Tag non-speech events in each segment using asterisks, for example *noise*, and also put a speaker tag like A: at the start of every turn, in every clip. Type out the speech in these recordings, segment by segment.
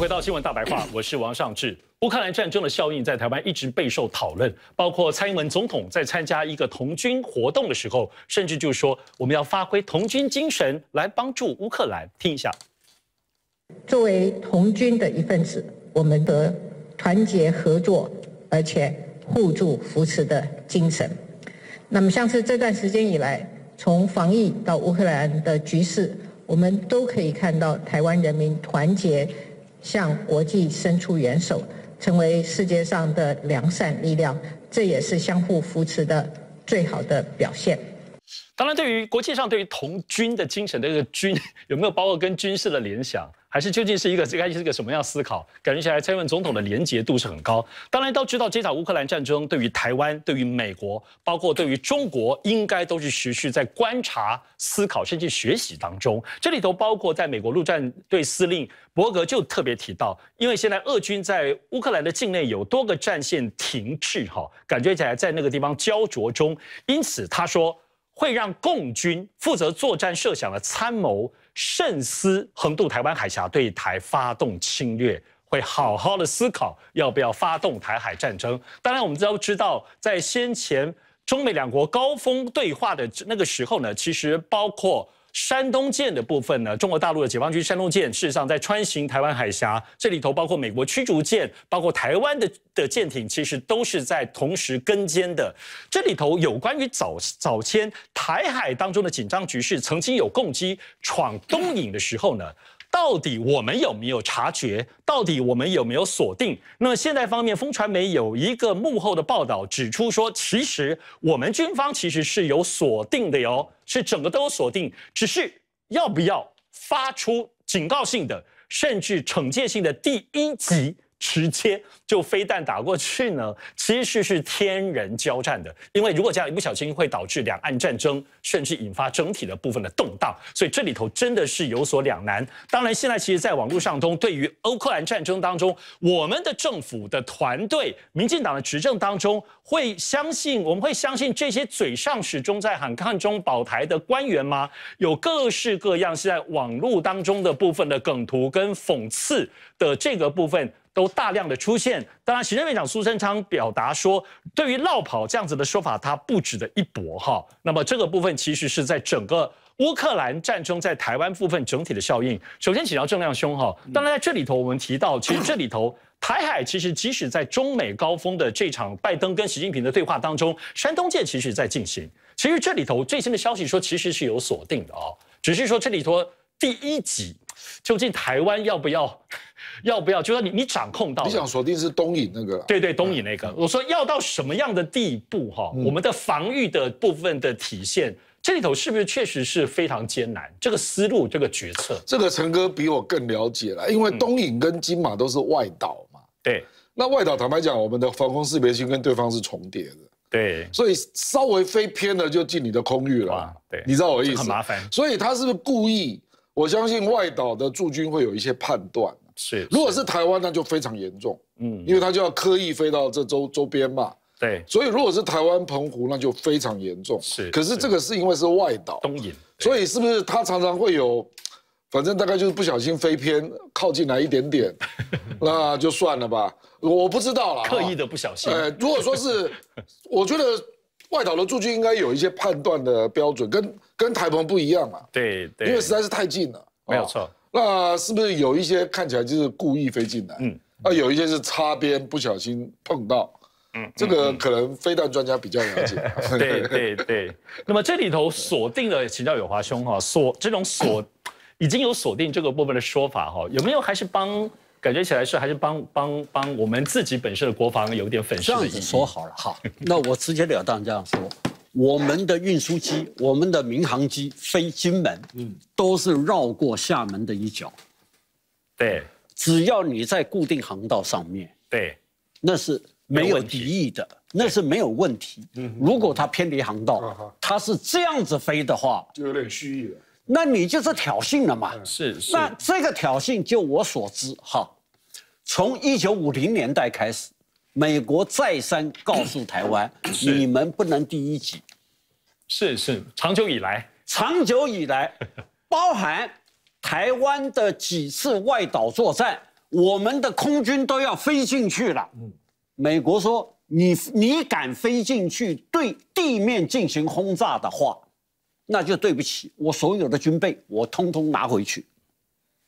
A: 回到新闻大白话，*coughs* 我是王尚志。乌克兰战争的效应在台湾一直备受讨论，包括蔡英文总统在参加一个同军活动的时候，甚至就说我们要发挥同军精神来帮助乌克兰。听一下，作为同军的一份子，我们的团结合作而且互助扶持的精神。那么，像是这段时间以来，从防疫到乌克兰的局势，我们都可以看到台湾人民团结。向国际伸出援手，成为世界上的良善力量，这也是相互扶持的最好的表现。当然，对于国际上对于同军的精神的这个军，*laughs* 有没有包括跟军事的联想？还是究竟是一个这个是一个什么样思考？感觉起来，蔡英文总统的廉洁度是很高。当然，都知道这场乌克兰战争对于台湾、对于美国，包括对于中国，应该都是持续在观察、思考甚至学习当中。这里头包括在美国陆战队司令伯格就特别提到，因为现在俄军在乌克兰的境内有多个战线停滞，哈，感觉起来在那个地方焦灼中，因此他说会让共军负责作战设想的参谋。慎思横渡台湾海峡对台发动侵略，会好好的思考要不要发动台海战争。当然，我们都知道，在先前中美两国高峰对话的那个时候呢，其实包括。山东舰的部分呢？中国大陆的解放军山东舰事实上在穿行台湾海峡，这里头包括美国驱逐舰，包括台湾的的舰艇，其实都是在同时跟肩的。这里头有关于早早前台海当中的紧张局势，曾经有攻击闯东引的时候呢，到底我们有没有察觉？到底我们有没有锁定？那么现在方面，风传媒有一个幕后的报道指出说，其实我们军方其实是有锁定的哟。是整个都锁定，只是要不要发出警告性的，甚至惩戒性的第一级。直接就飞弹打过去呢，其实是天人交战的。因为如果这样一不小心，会导致两岸战争，甚至引发整体的部分的动荡。所以这里头真的是有所两难。当然，现在其实在网络上中，对于乌克兰战争当中，我们的政府的团队、民进党的执政当中，会相信我们会相信这些嘴上始终在喊抗中保台的官员吗？有各式各样现在网络当中的部分的梗图跟讽刺的这个部分。都大量的出现，当然，行政院长苏贞昌表达说，对于绕跑这样子的说法，他不值得一搏哈。那么这个部分其实是在整个乌克兰战争在台湾部分整体的效应。首先请教郑亮兄哈。当然在这里头，我们提到，其实这里头台海其实即使在中美高峰的这场拜登跟习近平的对话当中，山东舰其实在进行。其实这里头最新的消息说，其实是有锁定的啊，只是说这里头。第一集究竟台湾要不要 *laughs* 要不要？就说你你掌控到你想锁定是东引那个对对东引那个，我说要到什么样的地步哈？我们的防御的部分的体现，这里头是不是确实是非常艰难？这个思路，这个决
B: 策，这个陈哥比我更了解了，因为东引跟金马都是外岛嘛。对，那外岛坦白讲，我们的防空识别性跟对方是重叠的。对，所以稍微飞偏了就进你的空域了。对，你知道我意思，很麻烦。所以他是不是故意？我相信外岛的驻军会有一些判断，是。如果是台湾，那就非常严重，嗯，因为他就要刻意飞到这周周边嘛，对。所以如果是台湾澎湖，那就非常严重，是。可是这个是因为是外岛，东引，所以是不是他常常会有，反正大概就是不小心飞偏，靠近来一点点，*laughs* 那就算了吧，我不知道了，刻意的不小心。哎，如果说是，我觉得。外岛的驻军应该有一些判断的标准，跟跟台澎不一样嘛？对，因为实在是太近了，没有错。那是不是有一些看起来就是故意飞进来？嗯，啊，有一些是擦边不小心碰到，嗯，这个可能飞弹专家比较了解。*laughs* 对对
A: 对。那么这里头锁定了，请教友华兄哈，锁这种锁已经有锁定这个部分的说法哈，有没有还是帮？感觉起来是还是帮帮帮我
C: 们自己本身的国防有点粉饰，这样子说好了。好，*laughs* 那我直截了当这样说，我们的运输机、我们的民航机飞金门，嗯，都是绕过厦门的一角，对。只要你在固定航道上面，对，那是没有敌意的，那是没有问题。嗯，如果它偏离航道，它是这样子飞的话，
B: 就有点蓄意了。
C: 那你就是挑衅了嘛？是是。那这个挑衅，就我所知哈，从一九五零年代开始，美国再三告诉台湾，你们不能第一级。是是，长久以来。长久以来，*laughs* 包含台湾的几次外岛作战，我们的空军都要飞进去了。嗯。美国说，你你敢飞进去对地面进行轰炸的话。那就对不起，我所有的军备我通通拿回去，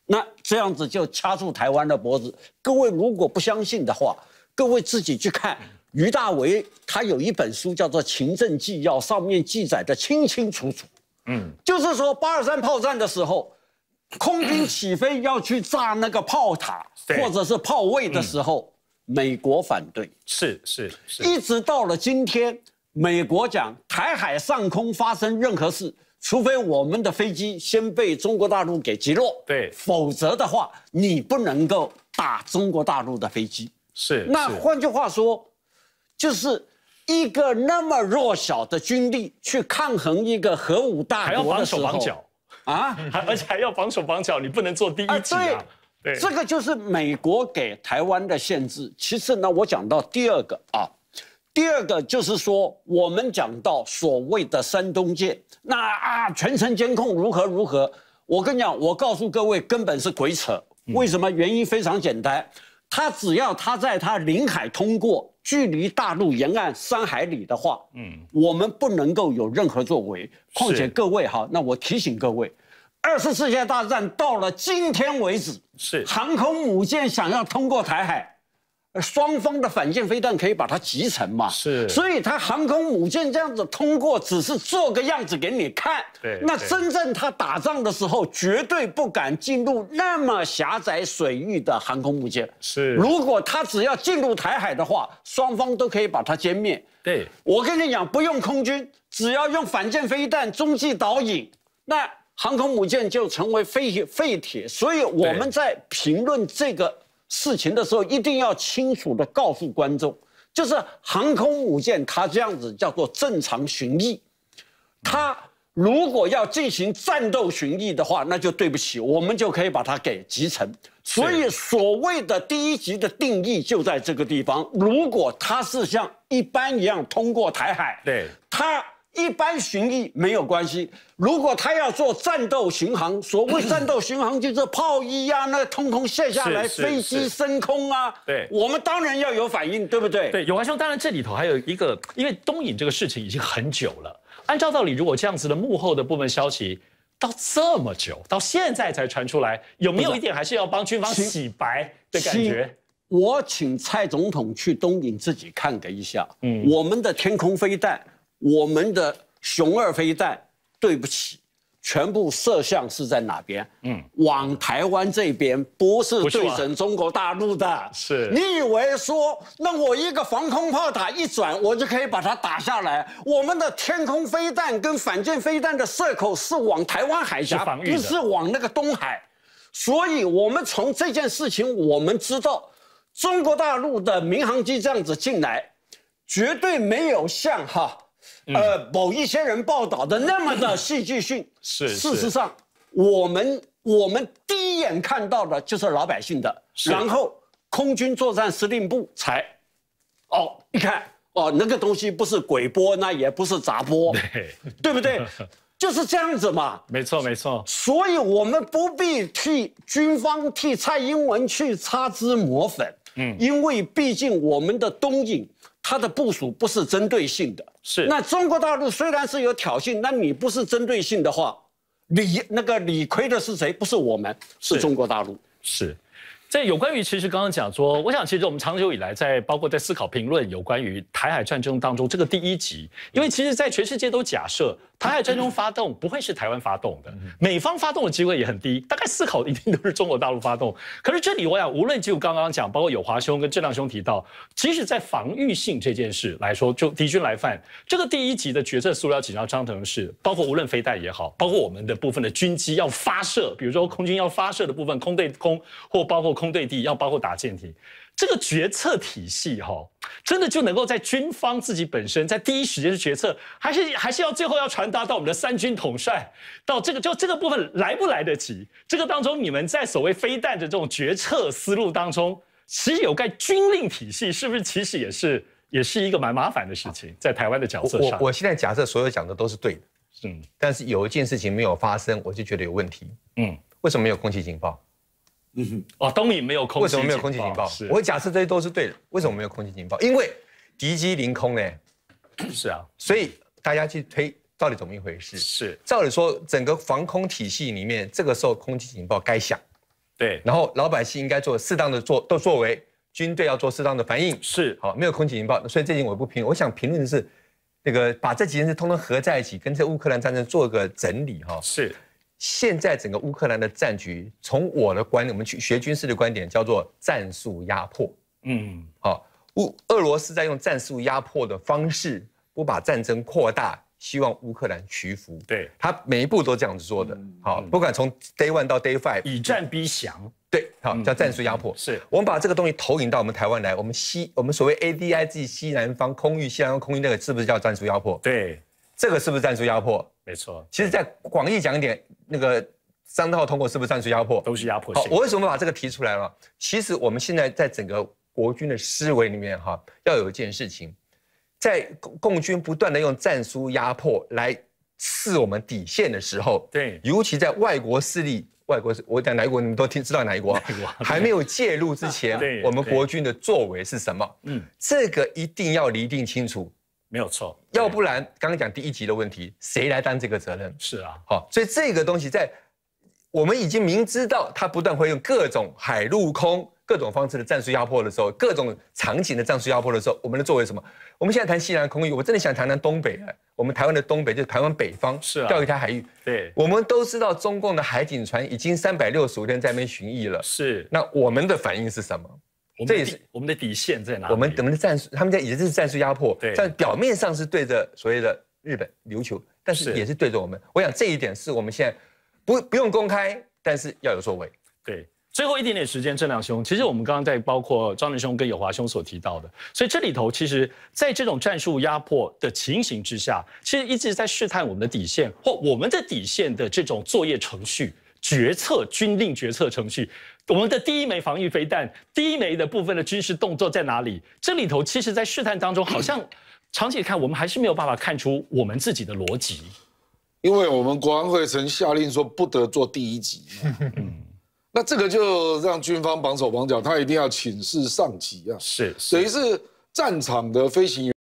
C: 那这样子就掐住台湾的脖子。各位如果不相信的话，各位自己去看。于大为他有一本书叫做《勤政纪要》，上面记载的清清楚楚。嗯，就是说八二三炮战的时候，空军起飞要去炸那个炮塔或者是炮位的时候，美国反对。是是是，一直到了今天。美国讲台海上空发生任何事，除非我们的飞机先被中国大陆给击落，对，否则的话，你不能够打中国大陆的飞机。是，那换句话说，就是一个那么弱小的军力去抗衡一个核武大国，还要绑手绑脚啊，*laughs* 还而且还要绑手绑脚，你不能做第一级啊。对，这个就是美国给台湾的限制。其次呢，我讲到第二个啊。第二个就是说，我们讲到所谓的山东舰，那啊，全程监控如何如何？我跟你讲，我告诉各位，根本是鬼扯。为什么？原因非常简单，他只要他在他领海通过，距离大陆沿岸三海里的话，嗯，我们不能够有任何作为。况且各位哈，那我提醒各位，二次世界大战到了今天为止，是航空母舰想要通过台海。双方的反舰飞弹可以把它集成嘛？是，所以它航空母舰这样子通过，只是做个样子给你看。对，那真正它打仗的时候，绝对不敢进入那么狭窄水域的航空母舰。是，如果它只要进入台海的话，双方都可以把它歼灭。对，我跟你讲，不用空军，只要用反舰飞弹、中继导引，那航空母舰就成为废废铁。所以我们在评论这个。事情的时候一定要清楚地告诉观众，就是航空母舰它这样子叫做正常巡弋，它如果要进行战斗巡弋的话，那就对不起，我们就可以把它给集成。所以所谓的第一级的定义就在这个地方。如果它是像一般一样通过台海，对它。一般巡弋没有关系，如果他要做战斗巡航，所谓战斗巡航就是炮一呀，那通通卸下来，飞机升空啊。对，我们当然要有反应，对不对？对，
A: 有华兄，当然这里头还有一个，因为东引这个事情已经很久了。按照道理，如果这样子的幕后的部分消息，到这么久到现在才传出来，有没有一点还是要帮军方洗白的感觉？
C: 我请蔡总统去东引自己看个一下，嗯，我们的天空飞弹。我们的熊二飞弹，对不起，全部射向是在哪边？嗯，往台湾这边，不是对准中国大陆的。是，你以为说，那我一个防空炮塔一转，我就可以把它打下来？我们的天空飞弹跟反舰飞弹的射口是往台湾海峡，不是往那个东海。所以，我们从这件事情，我们知道，中国大陆的民航机这样子进来，绝对没有像哈。呃，某一些人报道的那么的戏剧性，*laughs* 是。事实上，我们我们第一眼看到的就是老百姓的，然后空军作战司令部才，哦，一看，哦，那个东西不是鬼波，那也不是杂波，*laughs* 对，对不对？就是这样子嘛。没错，没错。所以，我们不必替军方、替蔡英文去擦脂抹粉，嗯，因为毕竟我们的东瀛。他的部署不是针对性的，是那中国大陆虽然是有挑衅，那你不是针对性的话，理那个理亏的是谁？不是我们，是中国大陆。是。
A: 这有关于，其实刚刚讲说，我想其实我们长久以来在包括在思考评论有关于台海战争当中这个第一集，因为其实，在全世界都假设台海战争发动不会是台湾发动的，美方发动的机会也很低，大概思考一定都是中国大陆发动。可是这里我想，无论就刚刚讲，包括有华兄跟郑亮兄提到，即使在防御性这件事来说，就敌军来犯，这个第一集的决策，塑先要张腾是，包括无论飞弹也好，包括我们的部分的军机要发射，比如说空军要发射的部分空对空或包括。空对地要包括打舰艇，这个决策体系哈，真的就能够在军方自己本身在第一时间的决策，还是还是要最后要传达到我们的三军统帅，到这个就这个部分来不来得及？这个当中，你们在所谓飞弹的这种决策思路当中，其实有盖军令体系是不是？其实也是也是一个蛮麻烦的事情，在台湾的角色上。我我
D: 现在假设所有讲的都是对的，嗯，但是有一件事情没有发生，我就觉得有问题。嗯，为什么没有空气警报？嗯哦，东引没有空，为什么没有空气警报？是我假设这些都是对的，为什么没有空气警报？因为敌机凌空呢，是啊，所以大家去推到底怎么一回事？是，照理说整个防空体系里面，这个时候空气警报该响，对，然后老百姓应该做适当的做，都作为军队要做适当的反应，是，好，没有空气警报，所以这件我不评，我想评论的是，那个把这几件事通通合在一起，跟这乌克兰战争做个整理哈，是。现在整个乌克兰的战局，从我的观，我们去学军事的观点，叫做战术压迫。嗯，好，乌俄罗斯在用战术压迫的方式，不把战争扩大，希望乌克兰屈服。对，他每一步都这样子做的。好，不管从 day one 到 day five，以战逼降。对，好叫战术压迫。是我们把这个东西投影到我们台湾来，我们西，我们所谓 ADI G 西南方空域，西南方空域那个是不是叫战术压迫？对。这个是不是战术压迫？没错。其实，在广义讲一点，那个张大通过是不是战术压迫，都是压迫。我为什么把这个提出来了？其实我们现在在整个国军的思维里面，哈，要有一件事情，在共军不断的用战术压迫来刺我们底线的时候，对，尤其在外国势力、外国，我讲哪一国，你都听知道哪一国 *laughs* 还没有介入之前，*laughs* 我们国军的作为是什么？嗯，这个一定要厘定清楚。没有错，要不然刚刚讲第一集的问题，谁来担这个责任？是啊，好，所以这个东西在我们已经明知道他不断会用各种海陆空各种方式的战术压迫的时候，各种场景的战术压迫的时候，我们能作为什么？我们现在谈西南空域，我真的想谈谈东北我们台湾的东北就是台湾北方，是钓鱼台海域。对，我们都知道中共的海警船已经三百六十五天在那边巡弋了。是，那我们的反应是什么？这也是我们的底线在哪？我们我们的战术，他们在也是战术压迫，但表面上是对着所谓的日本琉球，但是也是对着我们。我想这一点是我们现在不不用公开，但是要有作为。
A: 对，最后一点点时间，郑亮兄，其实我们刚刚在包括张林兄跟友华兄所提到的，所以这里头其实在这种战术压迫的情形之下，其实一直在试探我们的底线或我们的底线的这种作业程序。决策军令决策程序，我们的第一枚防御飞弹，第一枚的部分的军事动作在哪里？这里头其实，在试探当中，好像 *clears throat* 长期看，我们还是没有办法看出我们自
B: 己的逻辑，因为我们国安会曾下令说不得做第一级，*laughs* 那这个就让军方绑手绑脚，他一定要请示上级啊，是，等于是战场的飞行员。